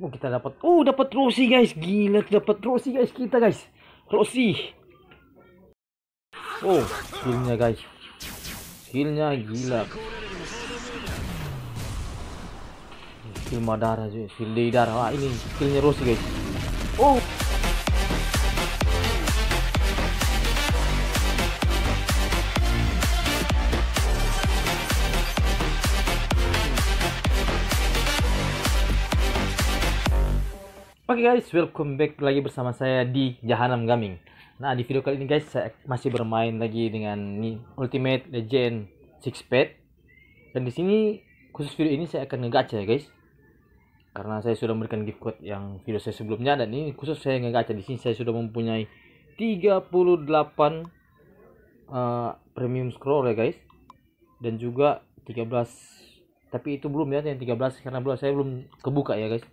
Oh, kita dapat. Oh, dapat Rossi guys. Gila, dapat Rossi guys kita guys. Rossi. Oh, skillnya guys. Skillnya gila. Skill Madara juga. Skill Deidara. Ah, ini skillnya Rossi guys. Oh. Oke okay guys, welcome back lagi bersama saya di Jahanam Gaming. Nah, di video kali ini guys, saya masih bermain lagi dengan Ultimate Legend Pet. Dan di sini khusus video ini saya akan ngegacha ya guys. Karena saya sudah memberikan gift code yang video saya sebelumnya dan ini khusus saya ngegacha. Di sini saya sudah mempunyai 38 uh, eh, premium scroll ya guys. Dan juga 13 tapi itu belum ya yang 13 karena belum saya belum kebuka ya guys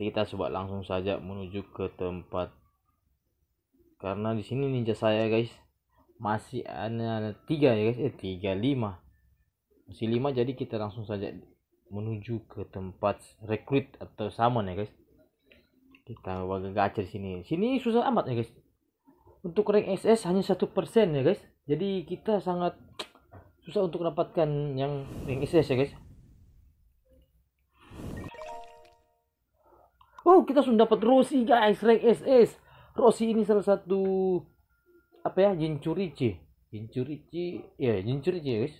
kita coba langsung saja menuju ke tempat karena di sini ninja saya guys masih ada tiga ya guys eh tiga lima masih lima jadi kita langsung saja menuju ke tempat rekrut atau summon ya guys kita warga gacha di sini sini susah amat ya guys untuk rank SS hanya satu persen ya guys jadi kita sangat susah untuk mendapatkan yang rank SS ya guys oh kita sudah dapat Rossi guys rank SS Rossi ini salah satu apa ya Jincuri C. ya yeah, guys ya guys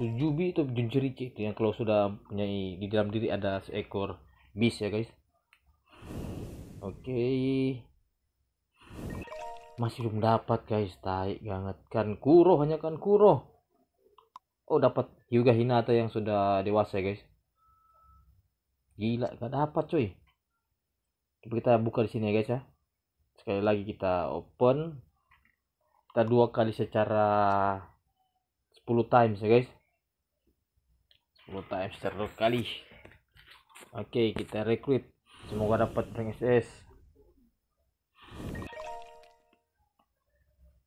Jubi itu C itu yang kalau sudah punya di dalam diri ada seekor bis ya guys oke okay masih belum dapat guys Tai banget kan kuro hanya kan kuro oh dapat Hyuga Hinata yang sudah dewasa guys gila gak dapat cuy Coba kita buka di sini ya guys ya sekali lagi kita open kita dua kali secara 10 times ya guys 10 times secara kali oke okay, kita rekrut semoga dapat rank SS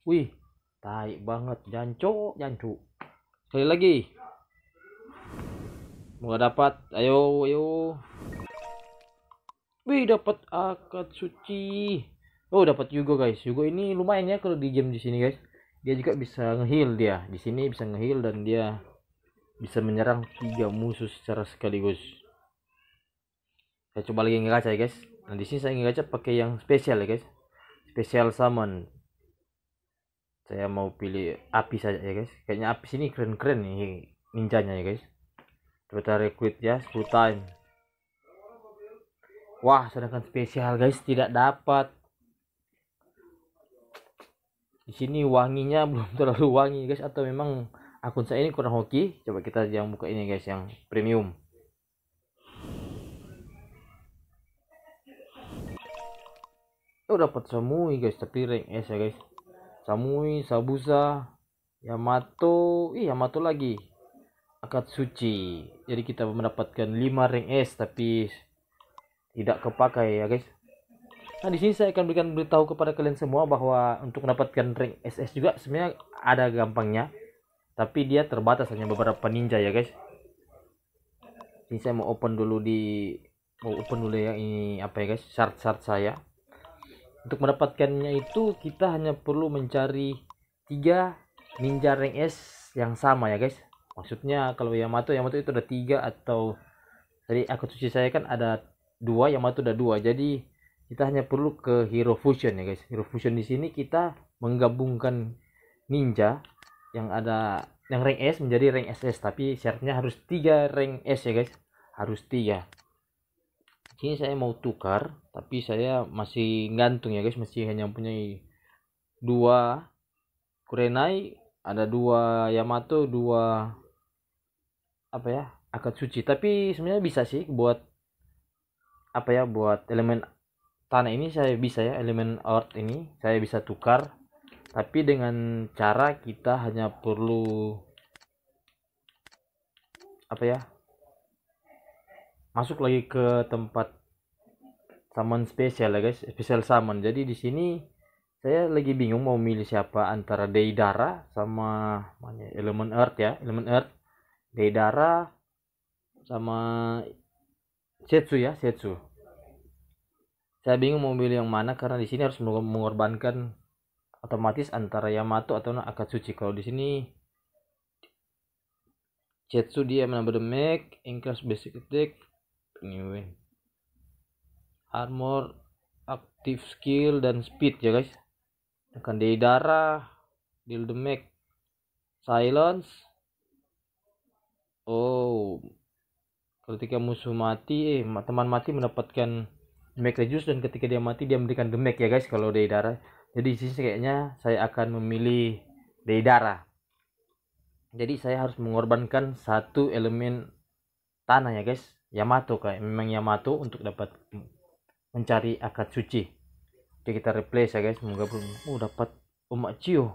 wih tai banget jancu jancu Sekali lagi. Mau dapat. Ayo, ayo. Wih, dapat akad suci. Oh, dapat juga, guys. Yugo ini lumayan ya kalau di jam di sini guys. Dia juga bisa ngehil dia. Di sini bisa ngehil dan dia bisa menyerang tiga musuh secara sekaligus. Saya coba lagi ngaca ya guys. Nah, di sini saya ngaca pakai yang spesial ya guys. Spesial summon saya mau pilih api saja ya guys kayaknya api sini keren-keren nih ninjanya ya guys kita request ya 10 time wah sedangkan spesial guys tidak dapat di sini wanginya belum terlalu wangi guys atau memang akun saya ini kurang hoki coba kita yang buka ini guys yang premium udah dapat semua guys tapi rank S ya guys Samui, Sabusa, Yamato, ih Yamato lagi. Akad suci. Jadi kita mendapatkan 5 ring S tapi tidak kepakai ya guys. Nah di sini saya akan berikan beritahu kepada kalian semua bahwa untuk mendapatkan ring SS juga sebenarnya ada gampangnya, tapi dia terbatas hanya beberapa ninja ya guys. Ini saya mau open dulu di mau open dulu ya ini apa ya guys shard shard saya. Untuk mendapatkannya itu kita hanya perlu mencari tiga ninja rank S yang sama ya guys. Maksudnya kalau Yamato Yamato itu ada tiga atau dari cuci saya kan ada dua Yamato ada dua. Jadi kita hanya perlu ke Hero Fusion ya guys. Hero Fusion di sini kita menggabungkan ninja yang ada yang rank S menjadi rank SS tapi syaratnya harus tiga rank S ya guys. Harus tiga kini saya mau tukar tapi saya masih gantung ya guys masih hanya punya dua Kurenai ada dua Yamato dua apa ya akad suci tapi sebenarnya bisa sih buat apa ya buat elemen tanah ini saya bisa ya elemen earth ini saya bisa tukar tapi dengan cara kita hanya perlu apa ya masuk lagi ke tempat summon spesial ya guys spesial summon jadi di sini saya lagi bingung mau milih siapa antara Deidara sama mana ya? elemen earth ya elemen earth Deidara sama Setsu ya Setsu saya bingung mau milih yang mana karena di sini harus mengorbankan otomatis antara Yamato atau Akatsuchi kalau di sini Jetsu dia menambah damage, increase basic attack, nih eh. armor aktif skill dan speed ya guys akan di darah deal damage silence oh ketika musuh mati eh teman mati mendapatkan damage reduce dan ketika dia mati dia memberikan damage ya guys kalau di darah jadi di sini kayaknya saya akan memilih di darah jadi saya harus mengorbankan satu elemen tanah ya guys Yamato kayak memang Yamato untuk dapat mencari akad suci oke kita replace ya guys semoga belum oh dapat umat Cio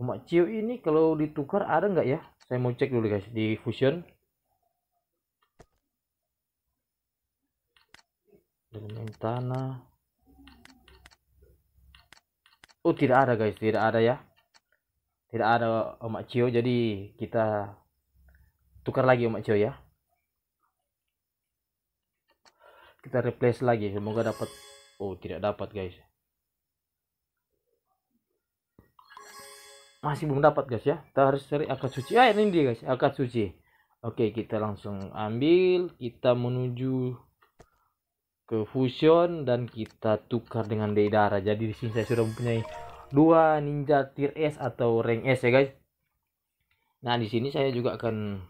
umat Cio ini kalau ditukar ada nggak ya saya mau cek dulu guys di fusion elemen tanah oh tidak ada guys tidak ada ya tidak ada umat Cio jadi kita tukar lagi umat Cio ya kita replace lagi semoga dapat oh tidak dapat guys masih belum dapat guys ya kita harus cari akad suci ah ini dia guys akad suci oke kita langsung ambil kita menuju ke fusion dan kita tukar dengan Deidara jadi di sini saya sudah mempunyai dua ninja tier S atau rank S ya guys nah di sini saya juga akan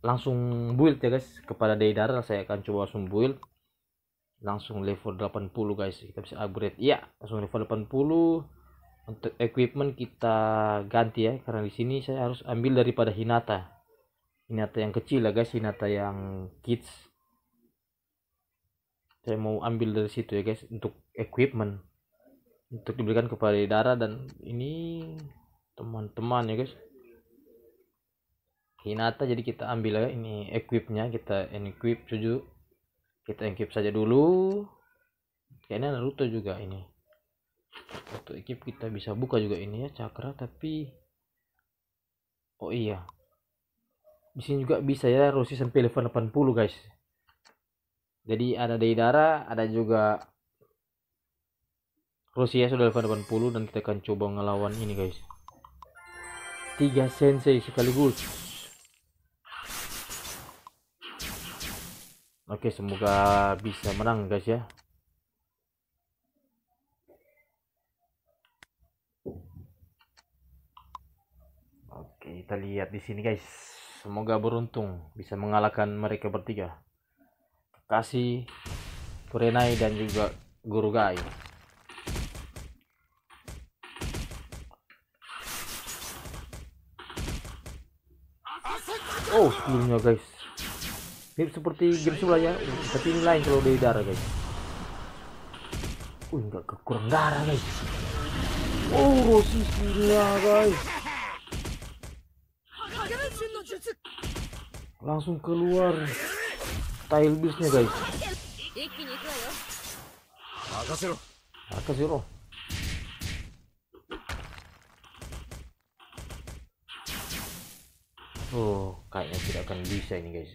langsung build ya guys kepada Deidara saya akan coba langsung build langsung level 80 guys kita bisa upgrade ya langsung level 80 untuk equipment kita ganti ya karena di sini saya harus ambil daripada Hinata Hinata yang kecil ya guys Hinata yang kids saya mau ambil dari situ ya guys untuk equipment untuk diberikan kepada Deidara dan ini teman-teman ya guys Hinata jadi kita ambil aja ini equipnya kita equip cuju kita equip saja dulu kayaknya Naruto juga ini untuk equip kita bisa buka juga ini ya cakra tapi oh iya di sini juga bisa ya Rossi sampai level 80 guys jadi ada Deidara ada juga Rusia ya, sudah level 80 dan kita akan coba ngelawan ini guys tiga sensei sekaligus Oke, semoga bisa menang guys ya. Oke, kita lihat di sini guys. Semoga beruntung bisa mengalahkan mereka bertiga. Kasih, Purenai dan juga Guru Gai. Oh, sebelumnya guys mirip seperti game sebelah ya tapi ini lain kalau dari darah guys uh nggak kekurang darah guys oh sila guys langsung keluar tail bisnya guys Akasiro Oh, kayaknya tidak akan bisa ini guys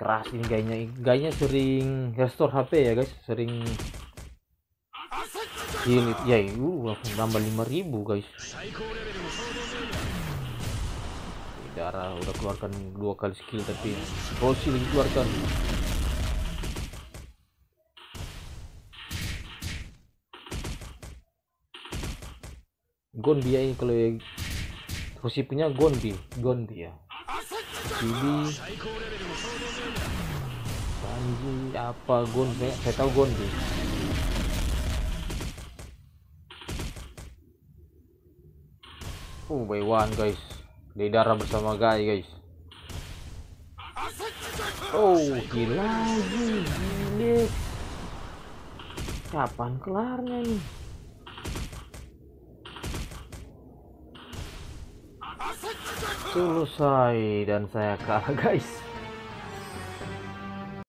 keras ini gayanya gayanya sering restore HP ya guys sering ini ya uh, langsung tambah 5000 guys darah udah keluarkan dua kali skill tapi Rosil keluarkan Gonbi ya ini kalau ya Rosi punya Gonbi Gonbi ya sini Sanji apa Gon saya, saya tahu Gon sih Oh by one guys Di darah bersama guys Oh gila lagi Kapan kelarnya nih selesai dan saya kalah guys